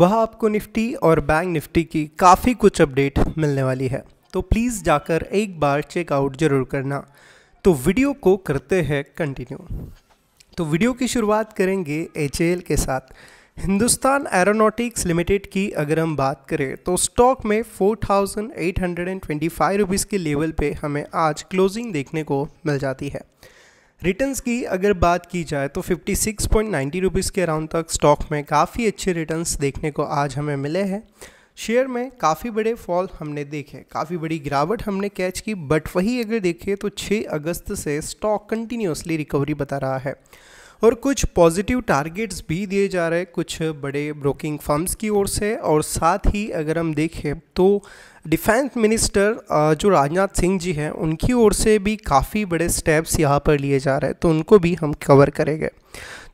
वहाँ आपको निफ्टी और बैंक निफ्टी की काफ़ी कुछ अपडेट मिलने वाली है तो प्लीज़ जाकर एक बार चेकआउट ज़रूर करना तो वीडियो को करते हैं कंटिन्यू तो वीडियो की शुरुआत करेंगे एच के साथ हिंदुस्तान एरोनॉटिक्स लिमिटेड की अगर हम बात करें तो स्टॉक में 4,825 रुपीस के लेवल पे हमें आज क्लोजिंग देखने को मिल जाती है रिटर्न्स की अगर बात की जाए तो 56.90 रुपीस के अराउंड तक स्टॉक में काफ़ी अच्छे रिटर्न्स देखने को आज हमें मिले हैं शेयर में काफ़ी बड़े फॉल हमने देखे काफ़ी बड़ी गिरावट हमने कैच की बट वही अगर देखें तो 6 अगस्त से स्टॉक कंटिन्यूसली रिकवरी बता रहा है और कुछ पॉजिटिव टारगेट्स भी दिए जा रहे हैं कुछ बड़े ब्रोकिंग फर्म्स की ओर से और साथ ही अगर हम देखें तो डिफेंस मिनिस्टर जो राजनाथ सिंह जी हैं उनकी ओर से भी काफ़ी बड़े स्टेप्स यहाँ पर लिए जा रहे हैं तो उनको भी हम कवर करेंगे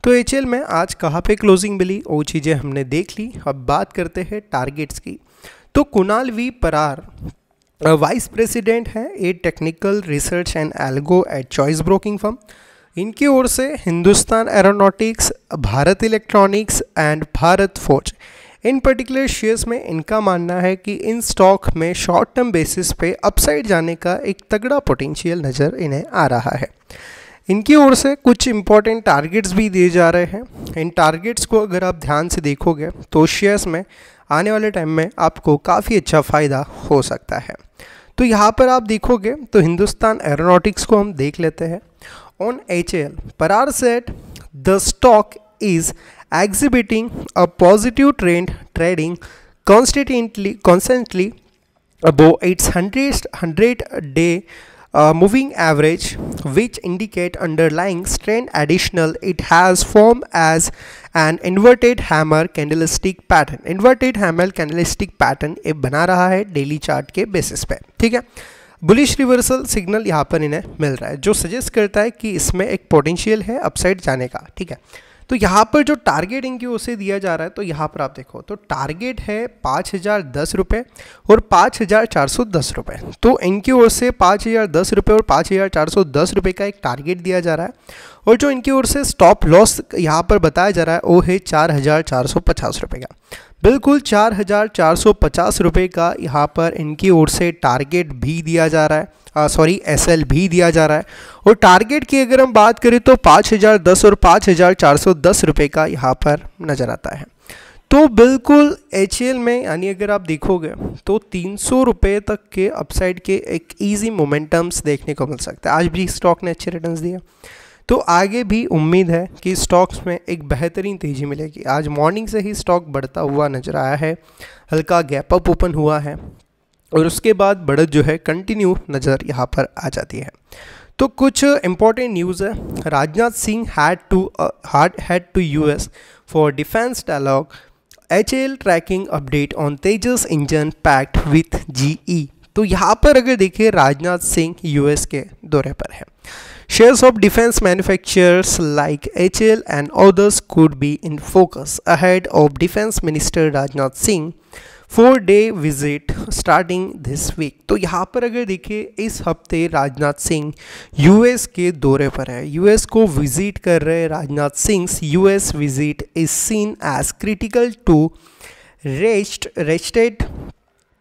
तो एच में आज कहाँ पे क्लोजिंग मिली वो चीज़ें हमने देख ली अब बात करते हैं टारगेट्स की तो Kunal V Parar vice president हैं a technical research and algo at Choice Broking firm इनकी ओर से Hindustan Aeronautics Bharat Electronics and Bharat Forge in particular shares में इनका मानना है कि इन स्टॉक में शॉर्ट टर्म बेसिस पे अपसाइड जाने का एक तगड़ा पोटेंशियल नज़र इन्हें आ रहा है इनकी ओर से कुछ इंपॉर्टेंट टारगेट्स भी दिए जा रहे हैं इन टारगेट्स को अगर आप ध्यान से देखोगे तो शेयर्स में आने वाले टाइम में आपको काफ़ी अच्छा फ़ायदा हो सकता है तो यहाँ पर आप देखोगे तो हिंदुस्तान एरोनॉटिक्स को हम देख लेते हैं on HAL. Parar said the stock is exhibiting a positive trend trading constantly constantly above its 100 100 day uh, moving average which indicate underlying strength additional it has formed as an inverted hammer candlestick pattern inverted hammer candlestick pattern ये बना रहा है daily chart के basis पे ठीक है bullish reversal signal यहाँ पर इन्हें मिल रहा है जो सजेस्ट करता है कि इसमें एक पोटेंशियल है अपसाइड जाने का ठीक है तो यहाँ पर जो टारगेट इनकी ओर से दिया जा रहा है तो यहाँ पर आप देखो तो टारगेट है पाँच हज़ार दस रुपये और पाँच हज़ार चार सौ दस रुपये तो इनकी ओर से पाँच हज़ार दस रुपये और पाँच हज़ार चार सौ दस रुपये का एक टारगेट दिया जा रहा है और जो इनकी ओर से स्टॉप लॉस यहाँ पर बताया जा रहा है वो है चार हज़ार चार सौ पचास रुपये का बिल्कुल चार हज़ार चार सौ पचास रुपये का यहाँ पर इनकी ओर से टारगेट भी दिया जा रहा है सॉरी एस एल भी दिया जा रहा है और टारगेट की अगर हम बात करें तो पाँच हज़ार दस और पाँच हज़ार चार सौ दस रुपये का यहाँ पर नज़र आता है तो बिल्कुल एच में यानी अगर आप देखोगे तो तीन सौ रुपये तक के अपसाइड के एक ईजी मोमेंटम्स देखने को मिल सकते हैं आज भी स्टॉक ने अच्छे रिटर्न दिया तो आगे भी उम्मीद है कि स्टॉक्स में एक बेहतरीन तेज़ी मिलेगी आज मॉर्निंग से ही स्टॉक बढ़ता हुआ नजर आया है हल्का गैप अप ओपन हुआ है और उसके बाद बढ़त जो है कंटिन्यू नज़र यहाँ पर आ जाती है तो कुछ इम्पॉर्टेंट न्यूज़ है Rajnath Singh head to hard head to US for defence dialogue H L tracking update on Tejas engine pact with G E तो यहाँ पर अगर देखिए राजनाथ सिंह यूएस के दौरे पर है of defence defense like H L and others could be in focus ahead of defence minister Rajnath Singh four day visit starting this week तो यहाँ पर अगर देखिए इस हफ्ते राजनाथ सिंह यूएस के दौरे पर है यूएस को विजिट कर रहे Rajnath Singh US visit is seen as critical to rest rested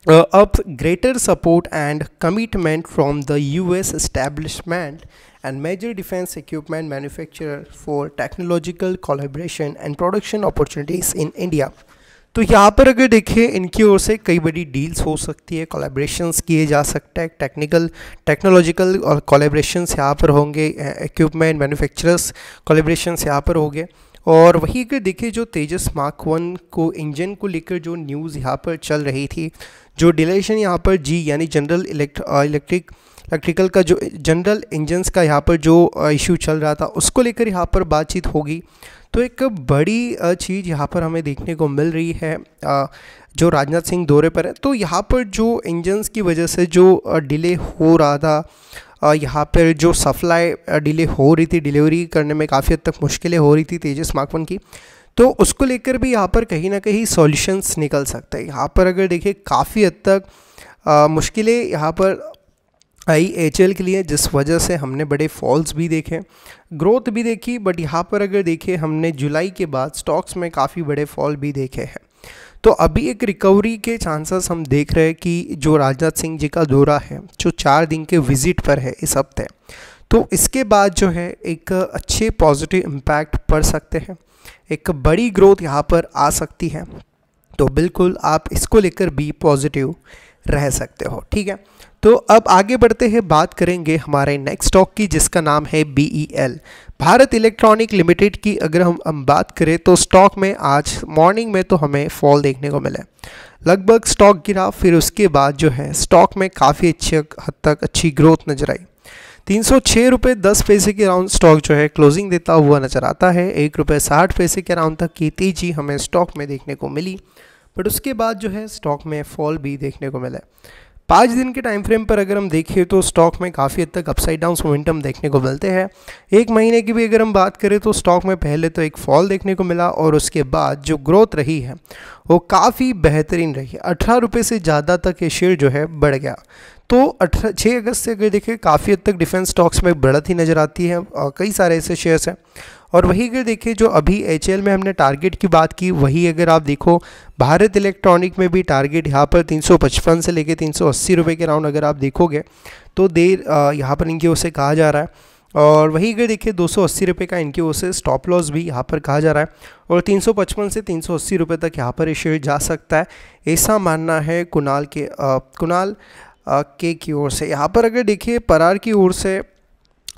uh, up greater support and commitment from the US establishment and major defense equipment manufacturer for technological collaboration and production opportunities in India. तो यहाँ पर अगर देखें इनकी ओर से कई बड़ी डील्स हो सकती है कोलेब्रेशंस किए जा सकते हैं टेक्निकल टेक्नोलॉजिकल और कोलेब्रेशंस यहाँ पर होंगे इक्विपमेंट मैन्युफैक्चरर्स कोलेब्रेशंस यहाँ पर होंगे और वहीं अगर देखिए जो तेजस मार्क वन को इंजन को लेकर जो न्यूज़ यहाँ पर चल रही थी जो डिलेशन यहाँ पर जी यानी जनरल इलेक्ट्रिक इलेक्ट्रिकल का जो जनरल इंजन्स का यहाँ पर जो इशू चल रहा था उसको लेकर यहाँ पर बातचीत होगी तो एक बड़ी चीज़ यहाँ पर हमें देखने को मिल रही है जो राजनाथ सिंह दौरे पर है तो यहाँ पर जो इंजन्स की वजह से जो डिले हो रहा था यहाँ पर जो सप्लाई डिले हो रही थी डिलीवरी करने में काफ़ी हद तक मुश्किलें हो रही थी तेजस मार्कवन की तो उसको लेकर भी यहाँ पर कहीं ना कहीं सॉल्यूशंस निकल सकते हैं यहाँ पर अगर देखिए काफ़ी हद तक मुश्किलें यहाँ पर आई एच के लिए जिस वजह से हमने बड़े फॉल्स भी देखे ग्रोथ भी देखी बट यहाँ पर अगर देखिए हमने जुलाई के बाद स्टॉक्स में काफ़ी बड़े फॉल भी देखे हैं तो अभी एक रिकवरी के चांसेस हम देख रहे हैं कि जो राजनाथ सिंह जी का दौरा है जो चार दिन के विजिट पर है इस हफ्ते तो इसके बाद जो है एक अच्छे पॉजिटिव इम्पैक्ट पड़ सकते हैं एक बड़ी ग्रोथ यहाँ पर आ सकती है तो बिल्कुल आप इसको लेकर भी पॉजिटिव रह सकते हो ठीक है तो अब आगे बढ़ते हैं बात करेंगे हमारे नेक्स्ट स्टॉक की जिसका नाम है B e Bharat Electronic Limited की अगर हम हम बात करें तो स्टॉक में आज मॉर्निंग में तो हमें फॉल देखने को मिला लगभग स्टॉक गिरा फिर उसके बाद जो है स्टॉक में काफ़ी अच्छी हद तक अच्छी ग्रोथ नजर आई तीन सौ छः रुपये दस पैसे के राउंड स्टॉक जो है क्लोजिंग देता हुआ नज़र आता है एक रुपये साठ पैसे के राउंड तक की तेजी हमें स्टॉक में देखने को मिली बट उसके बाद जो है स्टॉक में फॉल भी देखने को मिला पाँच दिन के टाइम फ्रेम पर अगर हम देखें तो स्टॉक में काफ़ी हद तक अपसाइड डाउन मोमेंटम देखने को मिलते हैं एक महीने की भी अगर हम बात करें तो स्टॉक में पहले तो एक फॉल देखने को मिला और उसके बाद जो ग्रोथ रही है वो काफ़ी बेहतरीन रही अठारह रुपये से ज़्यादा तक ये शेयर जो है बढ़ गया तो अठारह छः अगस्त से अगर देखें काफ़ी हद तक डिफेंस स्टॉक्स में बढ़त ही नज़र आती है और कई सारे ऐसे शेयर्स हैं और वही अगर देखें जो अभी एच में हमने टारगेट की बात की वही अगर आप देखो भारत इलेक्ट्रॉनिक में भी टारगेट यहाँ पर 355 से लेकर 380 रुपए के राउंड अगर आप देखोगे तो देर यहाँ पर इनकी ओर से कहा जा रहा है और वही अगर देखिए दो सौ अस्सी रुपये का इनकी ओर से स्टॉप लॉस भी यहाँ पर कहा जा रहा है और तीन सौ पचपन से तीन सौ अस्सी रुपये तक यहाँ पर ये शेयर जा सकता है ऐसा मानना है कुणाल के आ, कुणाल आ, के की ओर से यहाँ पर अगर देखिए परार की ओर से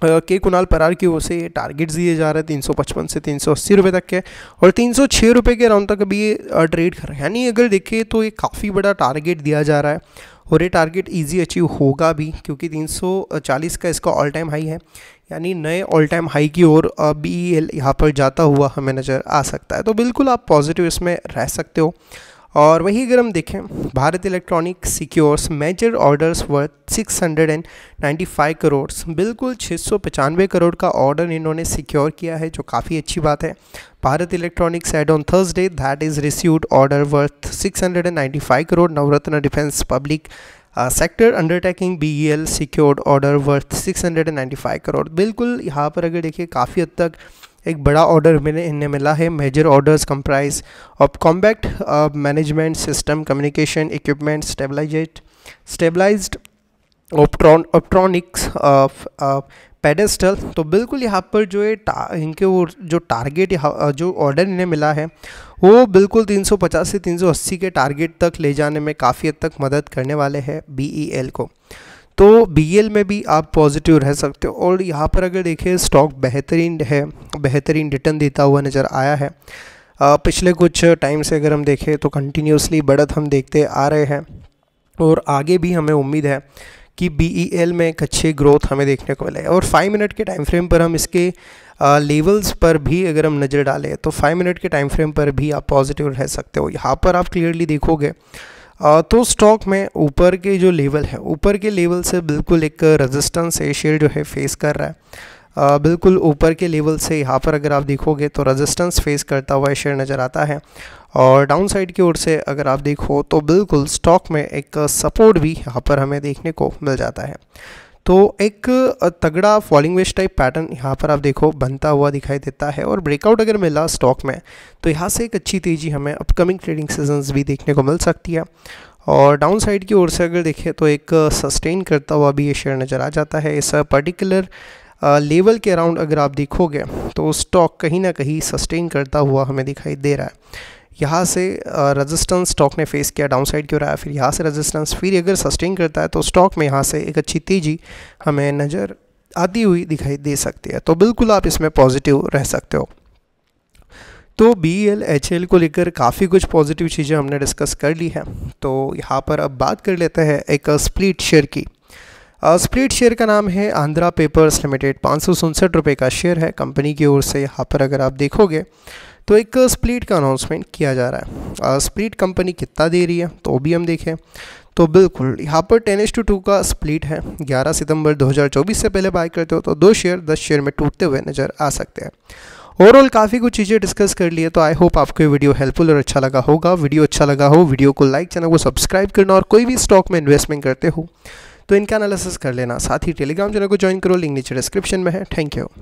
के कुणाल परार की ओर से ये टारगेट्स दिए जा रहे हैं तीन सौ पचपन से तीन सौ अस्सी रुपये तक के और तीन सौ छः रुपये के अराउंड तक अभी ये ट्रेड कर रहे हैं यानी अगर देखिए तो ये काफ़ी बड़ा टारगेट दिया जा रहा है और ये टारगेट इजी अचीव होगा भी क्योंकि 340 का इसका ऑल टाइम हाई है यानी नए ऑल टाइम हाई की ओर बी ई एल यहाँ पर जाता हुआ हमें नज़र आ सकता है तो बिल्कुल आप पॉजिटिव इसमें रह सकते हो और वही अगर हम देखें Bharat Electronic secures major orders worth 695 crore बिल्कुल छः करोड़ का ऑर्डर इन्होंने सिक्योर किया है जो काफ़ी अच्छी बात है Bharat Electronics said on Thursday that is received order worth 695 crore Navratna Defence Public uh, sector undertaking BEL secured order worth 695 crore. बिल्कुल यहाँ पर अगर देखिए काफ़ी हद तक एक बड़ा ऑर्डर मैंने इन्हें मिला है major orders comprise of combat management system communication equipment stabilised stabilised optron optronics pedestal तो बिल्कुल यहाँ पर जो है इनके वो जो टारगेट जो ऑर्डर इन्हें मिला है वो बिल्कुल 350 से 380 के टारगेट तक ले जाने में काफ़ी हद तक मदद करने वाले हैं बीईएल e को तो बी e में भी आप पॉजिटिव रह सकते हो और यहाँ पर अगर देखिए स्टॉक बेहतरीन है बेहतरीन रिटर्न देता हुआ नज़र आया है आ, पिछले कुछ टाइम से अगर हम देखें तो कंटिन्यूसली बढ़त हम देखते आ रहे हैं और आगे भी हमें उम्मीद है कि बी e में एक अच्छी ग्रोथ हमें देखने को मिले और फाइव मिनट के टाइम फ्रेम पर हम इसके लेवल्स पर भी अगर हम नज़र डालें तो फाइव मिनट के टाइम फ्रेम पर भी आप पॉजिटिव रह सकते हो यहाँ पर आप क्लियरली देखोगे तो स्टॉक में ऊपर के जो लेवल है ऊपर के लेवल से बिल्कुल एक रेजिस्टेंस एशियर जो है फेस कर रहा है बिल्कुल ऊपर के लेवल से यहाँ पर अगर आप देखोगे तो रेजिस्टेंस फेस करता हुआ शेयर नज़र आता है और डाउन साइड की ओर से अगर आप देखो तो बिल्कुल स्टॉक में एक सपोर्ट भी यहाँ पर हमें देखने को मिल जाता है तो एक तगड़ा फॉलिंग वेस्ट टाइप पैटर्न यहाँ पर आप देखो बनता हुआ दिखाई देता है और ब्रेकआउट अगर मिला स्टॉक में तो यहाँ से एक अच्छी तेज़ी हमें अपकमिंग ट्रेडिंग सीजन्स भी देखने को मिल सकती है और डाउन साइड की ओर से अगर देखें तो एक सस्टेन करता हुआ भी ये शेयर नज़र आ जाता है इस पर्टिकुलर लेवल के अराउंड अगर आप देखोगे तो स्टॉक कहीं ना कहीं सस्टेन करता हुआ हमें दिखाई दे रहा है यहाँ से रेजिस्टेंस स्टॉक ने फेस किया डाउनसाइड की ओर आया फिर यहाँ से रेजिस्टेंस फिर अगर सस्टेन करता है तो स्टॉक में यहाँ से एक अच्छी तेजी हमें नज़र आती हुई दिखाई दे सकती है तो बिल्कुल आप इसमें पॉजिटिव रह सकते हो तो बी एल एच एल को लेकर काफ़ी कुछ पॉजिटिव चीज़ें हमने डिस्कस कर ली हैं तो यहाँ पर अब बात कर लेते हैं एक स्प्लिट शेयर की स्प्लिट शेयर का नाम है आंध्रा पेपर्स लिमिटेड पाँच सौ उनसठ रुपये का शेयर है कंपनी की ओर से यहाँ पर अगर आप देखोगे तो एक स्प्लिट का अनाउंसमेंट किया जा रहा है स्प्लिट कंपनी कितना दे रही है तो भी हम देखें तो बिल्कुल यहाँ पर टेन एस टू टू का स्प्लिट है 11 सितंबर 2024 से पहले बाय करते हो तो दो शेयर दस शेयर में टूटते हुए नज़र आ सकते हैं ओवरऑल काफ़ी कुछ चीज़ें डिस्कस कर लिए तो आई होप आपको वीडियो हेल्पफुल और अच्छा लगा होगा वीडियो अच्छा लगा हो वीडियो को लाइक चैनल को सब्सक्राइब करना और कोई भी स्टॉक में इन्वेस्टमेंट करते हो तो इनका एनालिसिस कर लेना साथ ही टेलीग्राम चैनल को ज्वाइन करो लिंक नीचे डिस्क्रिप्शन में है थैंक यू